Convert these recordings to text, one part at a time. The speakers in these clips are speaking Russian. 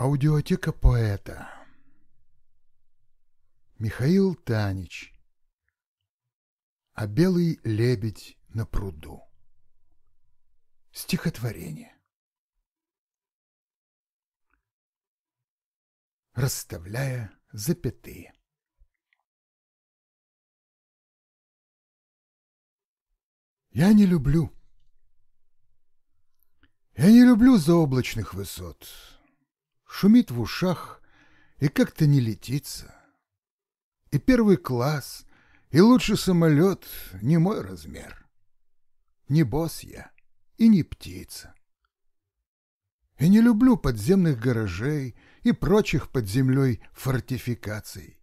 Аудиотека поэта Михаил Танич А белый лебедь на пруду Стихотворение Расставляя запятые Я не люблю. Я не люблю заоблачных высот шумит в ушах и как-то не летится. И первый класс, и лучший самолет не мой размер. Не босс я и не птица. И не люблю подземных гаражей и прочих под землей фортификаций.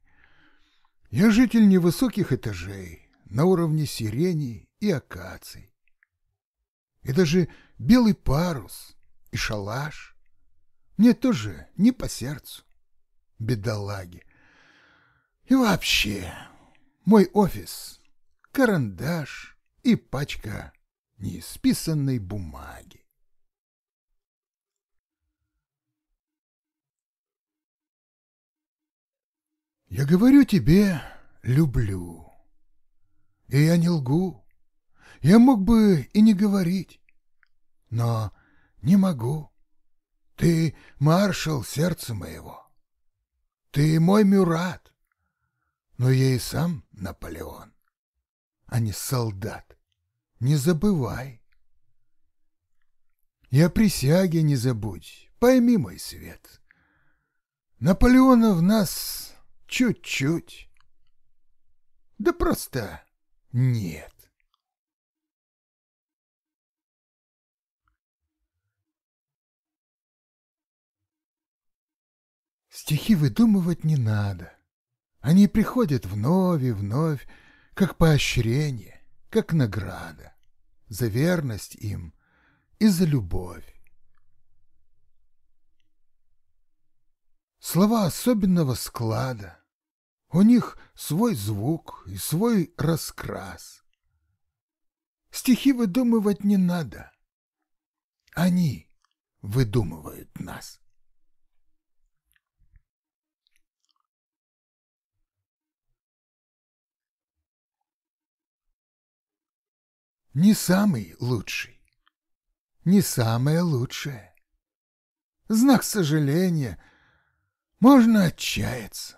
Я житель невысоких этажей, на уровне сирени и акаций. И даже белый парус, и шалаш, мне тоже не по сердцу. Бедолаги. И вообще, мой офис — карандаш и пачка неисписанной бумаги. Я говорю тебе «люблю». И я не лгу. Я мог бы и не говорить, но не могу. Ты маршал сердца моего. Ты мой Мюрат. Но я и сам Наполеон, а не солдат. Не забывай. Я присяги не забудь, пойми мой свет. Наполеона в нас чуть-чуть. Да просто нет. Стихи выдумывать не надо. Они приходят вновь и вновь, как поощрение, как награда, за верность им и за любовь. Слова особенного склада. У них свой звук и свой раскрас. Стихи выдумывать не надо. Они выдумывают нас. не самый лучший, не самое лучшее. Знак сожаления, можно отчаяться.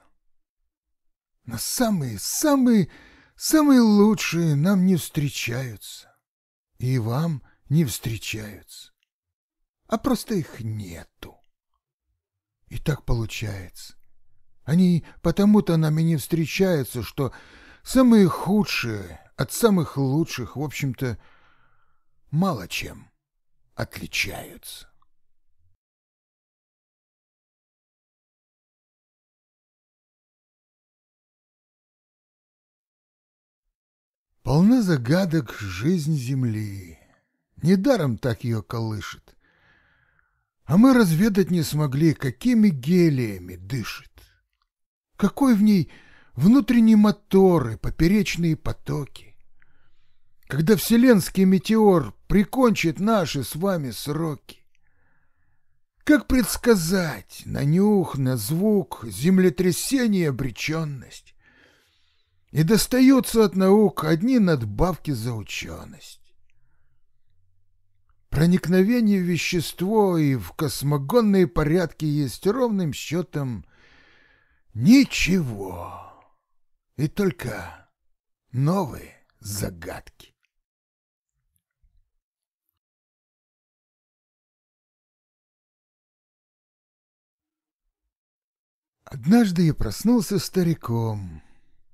Но самые, самые, самые лучшие нам не встречаются. И вам не встречаются. А просто их нету. И так получается. Они потому-то нами не встречаются, что самые худшие от самых лучших, в общем-то, мало чем отличаются. Полна загадок жизнь Земли. Недаром так ее колышет. А мы разведать не смогли, какими гелиями дышит. Какой в ней внутренние моторы, поперечные потоки. Когда вселенский метеор прикончит наши с вами сроки. Как предсказать на нюх, на звук, землетрясение, обреченность? И достаются от наук одни надбавки за ученость. Проникновение в вещество и в космогонные порядки есть ровным счетом ничего. И только новые загадки. Однажды я проснулся стариком.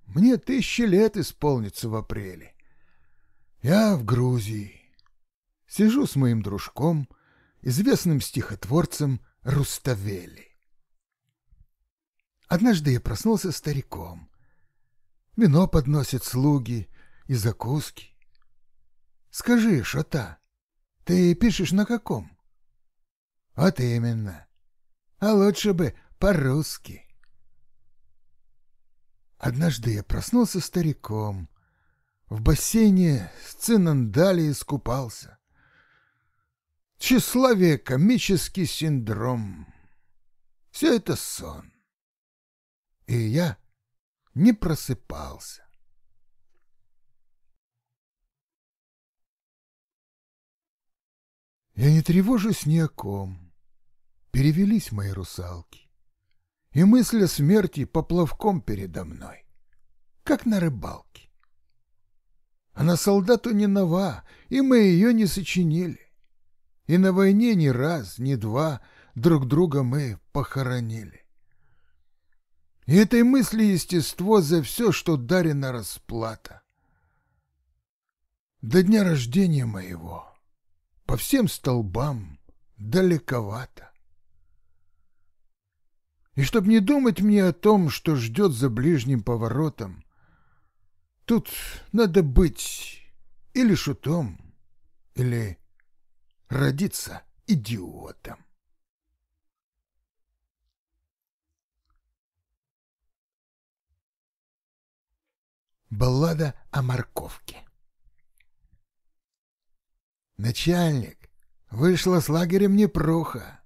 Мне тысячи лет исполнится в апреле. Я в Грузии. Сижу с моим дружком, известным стихотворцем Руставели. Однажды я проснулся стариком вино подносят слуги и закуски. Скажи, Шота, ты пишешь на каком? Вот именно. А лучше бы по-русски. Однажды я проснулся стариком. В бассейне с цинандали искупался. Тщеславие, комический синдром. Все это сон. И я не просыпался. Я не тревожусь ни о ком. Перевелись мои русалки. И мысль о смерти поплавком передо мной, как на рыбалке. Она солдату не нова, и мы ее не сочинили. И на войне ни раз, ни два друг друга мы похоронили. И этой мысли естество за все, что дарена расплата. До дня рождения моего по всем столбам далековато. И чтоб не думать мне о том, что ждет за ближним поворотом, тут надо быть или шутом, или родиться идиотом. Баллада о морковке. Начальник, вышла с лагерем непроха.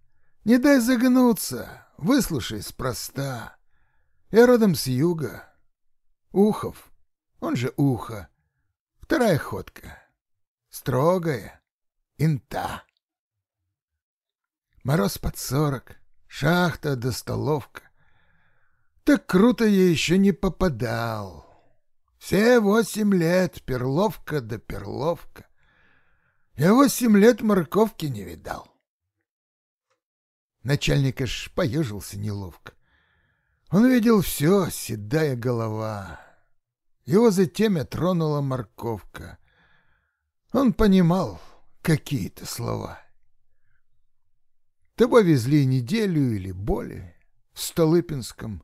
Не дай загнуться, выслушай спроста. Я родом с юга. Ухов, он же ухо. Вторая ходка. Строгая. Инта. Мороз под сорок. Шахта до да столовка. Так круто я еще не попадал. Все восемь лет, перловка да перловка. Я восемь лет морковки не видал. Начальник аж поежился неловко. Он видел все, седая голова. Его затемя тронула морковка. Он понимал какие-то слова. Тебо везли неделю или более в Столыпинском,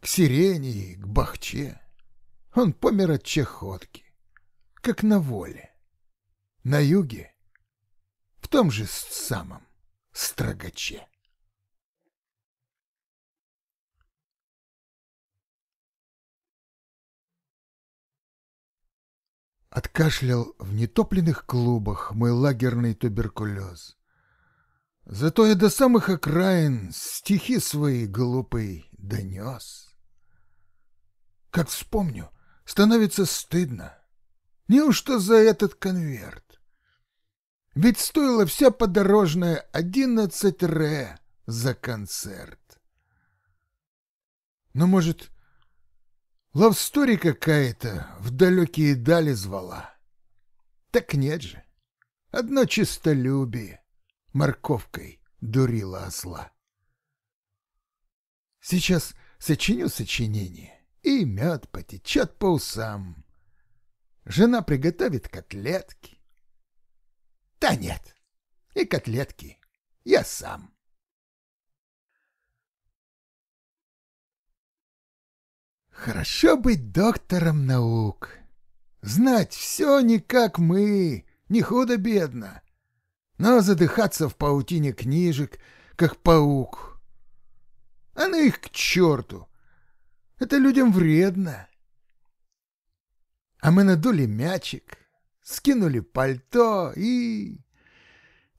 к сирене и к бахче. Он помер от чехотки, как на воле. На юге, в том же самом строгаче. Откашлял в нетопленных клубах мой лагерный туберкулез. Зато я до самых окраин стихи свои глупый донес. Как вспомню, Становится стыдно. Неужто за этот конверт? Ведь стоила вся подорожная одиннадцать ре за концерт. Но, может, ловстори какая-то в далекие дали звала? Так нет же. Одно чистолюбие морковкой дурила осла. Сейчас сочиню сочинение и мед потечет по усам. Жена приготовит котлетки. Да нет, и котлетки я сам. Хорошо быть доктором наук. Знать все не как мы, не худо-бедно, но задыхаться в паутине книжек, как паук. А ну их к черту! Это людям вредно. А мы надули мячик, скинули пальто и...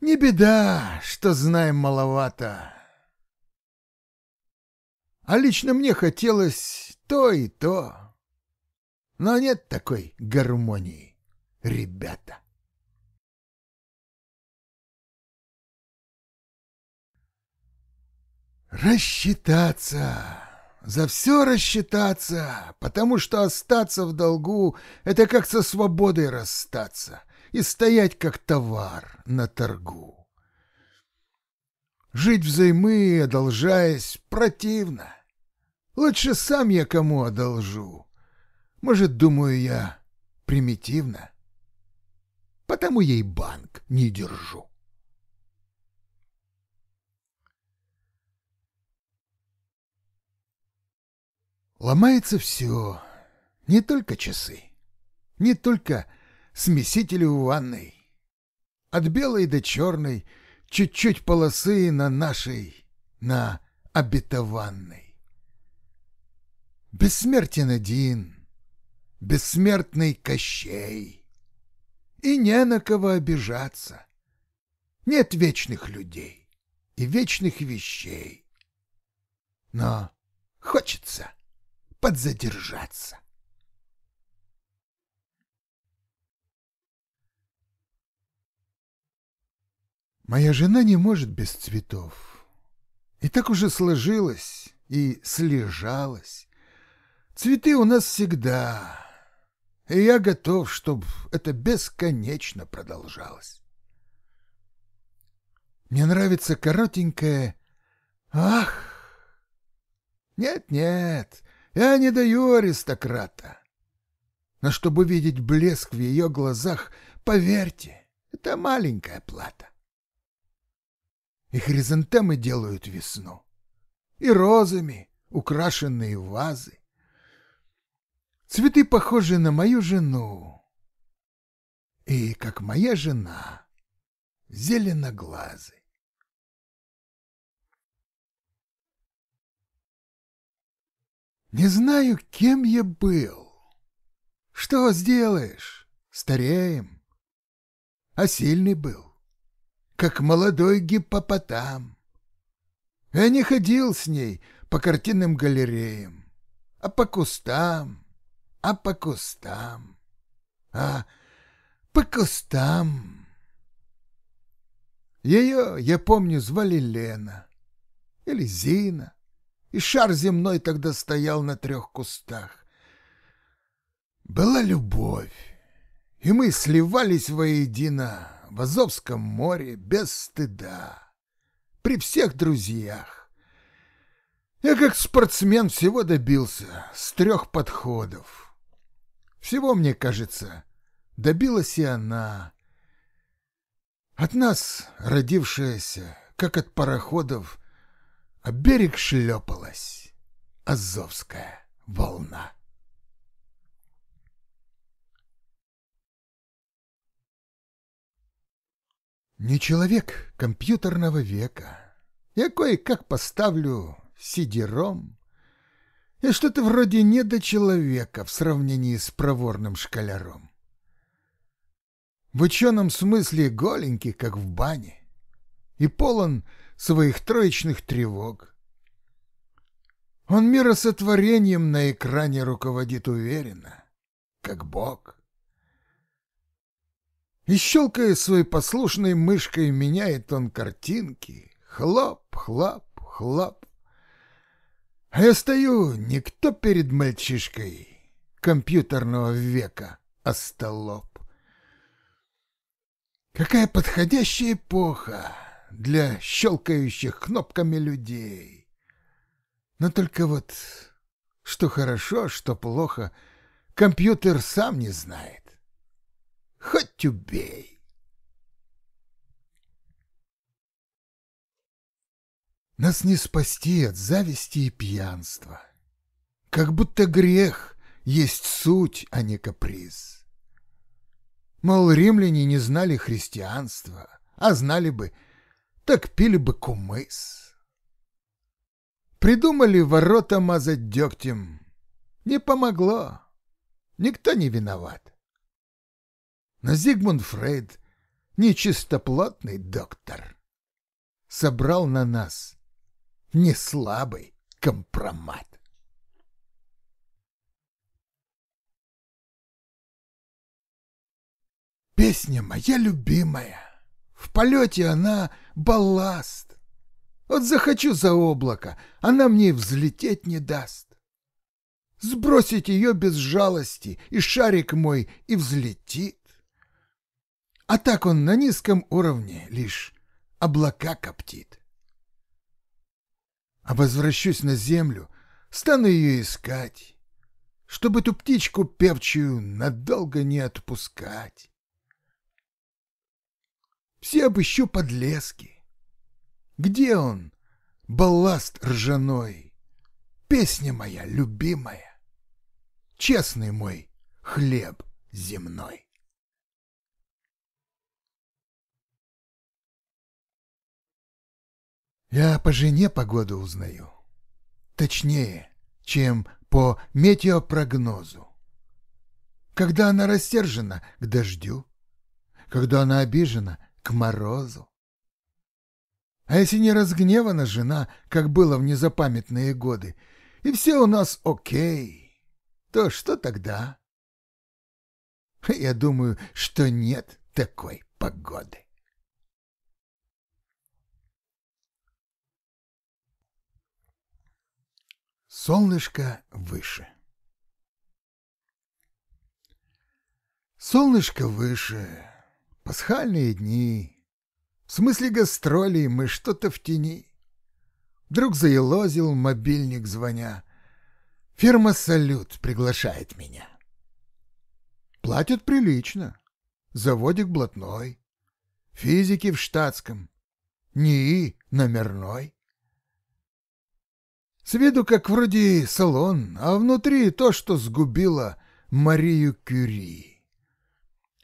Не беда, что знаем маловато. А лично мне хотелось то и то. Но нет такой гармонии, ребята. Рассчитаться за все рассчитаться, потому что остаться в долгу — это как со свободой расстаться и стоять как товар на торгу. Жить взаймы одолжаясь противно. Лучше сам я кому одолжу. Может, думаю я примитивно, потому ей банк не держу. Ломается все, не только часы, не только смесители в ванной. От белой до черной, чуть-чуть полосы на нашей, на обетованной. Бессмертен один, бессмертный Кощей. И не на кого обижаться. Нет вечных людей и вечных вещей. Но хочется подзадержаться. Моя жена не может без цветов. И так уже сложилось и слежалось. Цветы у нас всегда, и я готов, чтобы это бесконечно продолжалось. Мне нравится коротенькое «Ах!» Нет-нет, я не даю аристократа. Но чтобы видеть блеск в ее глазах, поверьте, это маленькая плата. И хризантемы делают весну, и розами украшенные вазы. Цветы похожи на мою жену, и, как моя жена, зеленоглазы. Не знаю, кем я был. Что сделаешь? Стареем. А сильный был, как молодой гиппопотам. Я не ходил с ней по картинным галереям, а по кустам, а по кустам, а по кустам. Ее, я помню, звали Лена или Зина и шар земной тогда стоял на трех кустах. Была любовь, и мы сливались воедино в Азовском море без стыда, при всех друзьях. Я как спортсмен всего добился, с трех подходов. Всего, мне кажется, добилась и она. От нас, родившаяся, как от пароходов, а берег шлепалась азовская волна. Не человек компьютерного века. Я кое-как поставлю сидером. Я что-то вроде недочеловека в сравнении с проворным шкаляром. В ученом смысле голенький, как в бане, и полон своих троечных тревог. Он миросотворением на экране руководит уверенно, как Бог. И, щелкая своей послушной мышкой, меняет он картинки. Хлоп, хлоп, хлоп. А я стою никто перед мальчишкой компьютерного века, а столоп. Какая подходящая эпоха! для щелкающих кнопками людей. Но только вот, что хорошо, что плохо, компьютер сам не знает. Хоть убей. Нас не спасти от зависти и пьянства. Как будто грех есть суть, а не каприз. Мол, римляне не знали христианства, а знали бы – так пили бы кумыс. Придумали ворота мазать дегтем. Не помогло. Никто не виноват. Но Зигмунд Фрейд, нечистоплотный доктор, собрал на нас неслабый компромат. Песня моя любимая. В полете она балласт. Вот захочу за облако, она мне взлететь не даст. Сбросить ее без жалости, и шарик мой и взлетит. А так он на низком уровне лишь облака коптит. А возвращусь на землю, стану ее искать, чтобы эту птичку певчую надолго не отпускать. Все обыщу подлески, где он? Балласт ржаной. Песня моя любимая. Честный мой хлеб земной. Я по жене погоду узнаю. Точнее, чем по метеопрогнозу. Когда она растержена — к дождю, когда она обижена — к морозу. А если не разгневана жена, как было в незапамятные годы, и все у нас окей, то что тогда? Я думаю, что нет такой погоды. Солнышко выше. Солнышко выше, пасхальные дни, в смысле гастролей мы что-то в тени. Вдруг заелозил мобильник звоня. Фирма «Салют» приглашает меня. Платят прилично. Заводик блатной. Физики в штатском. НИИ номерной. С виду как вроде салон, а внутри то, что сгубило Марию Кюри.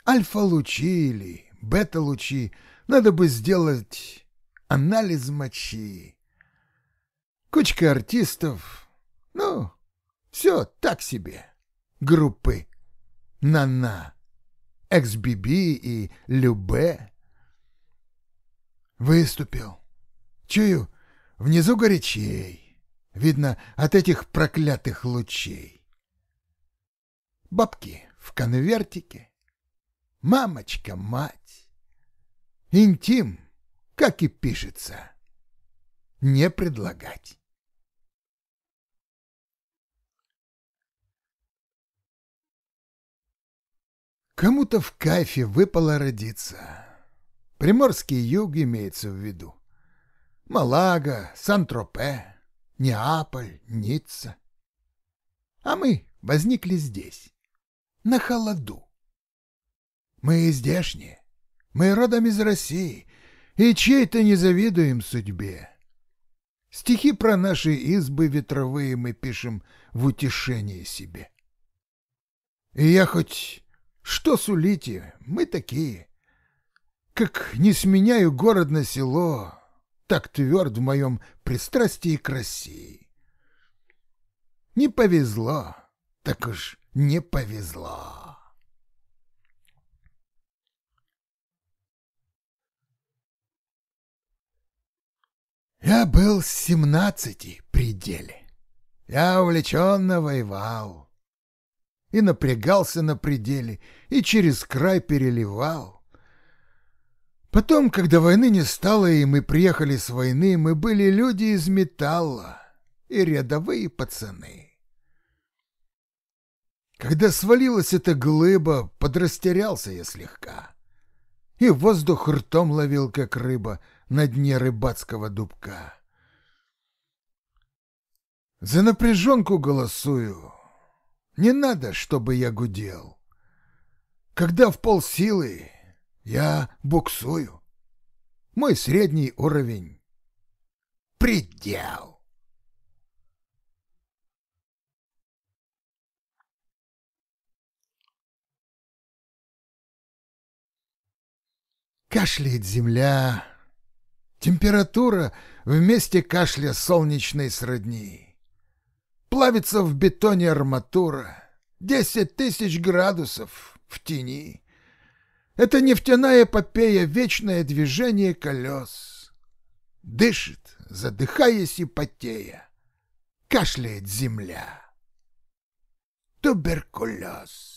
Альфа-лучи или бета-лучи — надо бы сделать анализ мочи. Кучка артистов. Ну, все так себе. Группы. Нана. XBB и Любе. Выступил. Чую, внизу горячей. Видно, от этих проклятых лучей. Бабки в конвертике. Мамочка-мать. Интим, как и пишется. Не предлагать. Кому-то в кайфе выпало родиться. Приморский юг имеется в виду. Малага, Сан-Тропе, Неаполь, Ницца. А мы возникли здесь, на холоду. Мы здешние, мы родом из России, и чей-то не завидуем судьбе. Стихи про наши избы ветровые мы пишем в утешение себе. И я хоть что сулите, мы такие. Как не сменяю город на село, так тверд в моем пристрастии к России. Не повезло, так уж не повезло. Я был с семнадцати пределе. Я увлеченно воевал. И напрягался на пределе, и через край переливал. Потом, когда войны не стало, и мы приехали с войны, мы были люди из металла и рядовые пацаны. Когда свалилась эта глыба, подрастерялся я слегка. И воздух ртом ловил, как рыба — на дне рыбацкого дубка. За напряженку голосую. Не надо, чтобы я гудел. Когда в полсилы я буксую. Мой средний уровень — предел. Кашляет земля, Температура вместе кашля солнечной сродни. Плавится в бетоне арматура. Десять тысяч градусов в тени. Это нефтяная эпопея, вечное движение колес. Дышит, задыхаясь и потея. Кашляет земля. Туберкулез.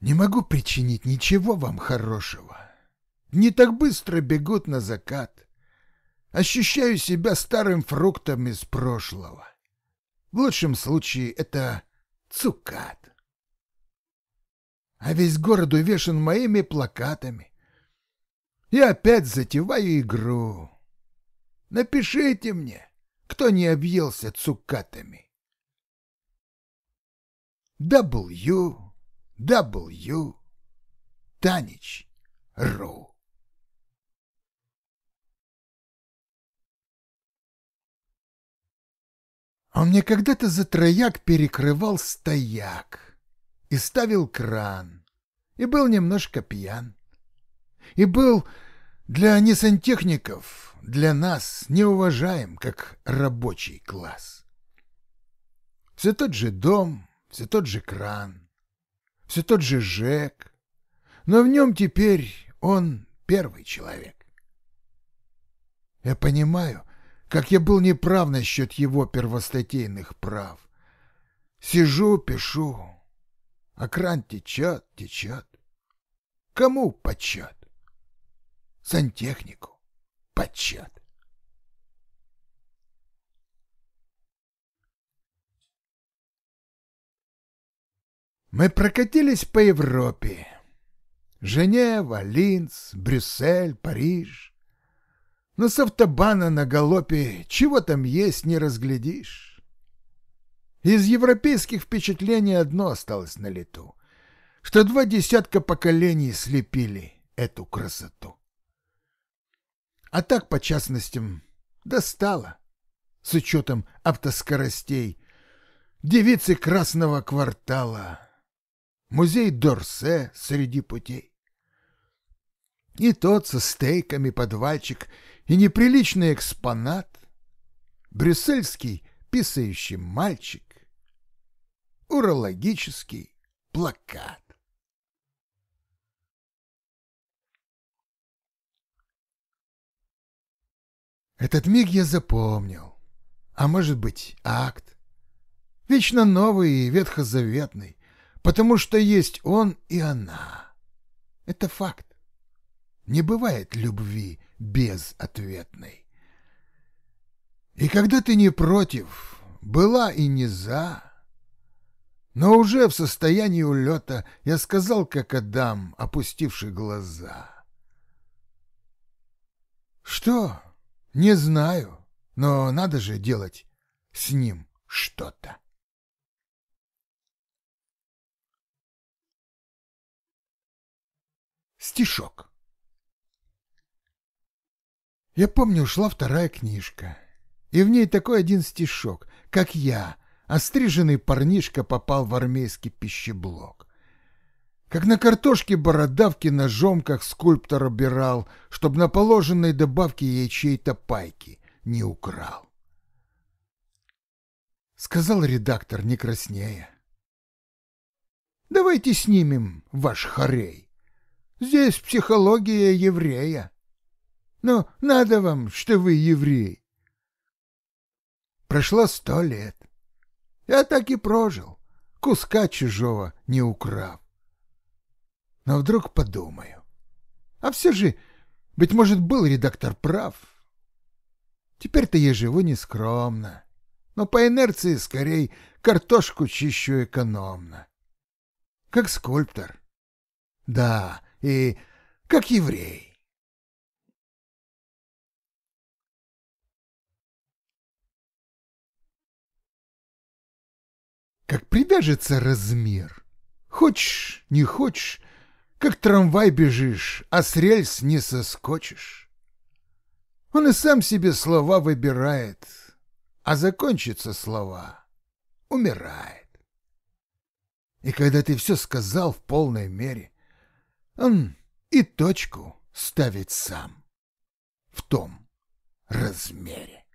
Не могу причинить ничего вам хорошего. Не так быстро бегут на закат. Ощущаю себя старым фруктом из прошлого. В лучшем случае это цукат. А весь город увешан моими плакатами. Я опять затеваю игру. Напишите мне, кто не объелся цукатами. W w.tanich.ru А мне когда-то за трояк перекрывал стояк и ставил кран, и был немножко пьян, и был для несантехников, для нас неуважаем, как рабочий класс. Все тот же дом, все тот же кран — все тот же Жек, но в нем теперь он первый человек. Я понимаю, как я был неправ насчет его первостатейных прав. Сижу, пишу, а кран течет, течет. Кому почет? Сантехнику почет. Мы прокатились по Европе. Женева, Линц, Брюссель, Париж. Но с автобана на галопе чего там есть, не разглядишь. Из европейских впечатлений одно осталось на лету, что два десятка поколений слепили эту красоту. А так, по частностям, достало, с учетом автоскоростей, девицы красного квартала — музей Дорсе среди путей. И тот со стейками подвальчик, и неприличный экспонат, брюссельский писающий мальчик, урологический плакат. Этот миг я запомнил, а может быть акт, вечно новый и ветхозаветный, потому что есть он и она. Это факт. Не бывает любви безответной. И когда ты не против, была и не за, но уже в состоянии улета я сказал, как Адам, опустивший глаза. Что? Не знаю, но надо же делать с ним что-то. Стишок. Я помню, шла вторая книжка, и в ней такой один стишок, как я, остриженный парнишка попал в армейский пищеблок. Как на картошке бородавки ножом, как скульптор обирал, чтоб на положенной добавке ей чьей-то пайки не украл. Сказал редактор, не краснея. «Давайте снимем ваш хорей». Здесь психология еврея. Но ну, надо вам, что вы еврей. Прошло сто лет. Я так и прожил, куска чужого не украв. Но вдруг подумаю. А все же, быть может, был редактор прав. Теперь-то я живу нескромно, но по инерции скорее картошку чищу экономно. Как скульптор. Да, и как еврей. Как привяжется размер. Хочешь, не хочешь, как трамвай бежишь, а с рельс не соскочишь. Он и сам себе слова выбирает, а закончатся слова — умирает. И когда ты все сказал в полной мере, и точку ставить сам в том размере.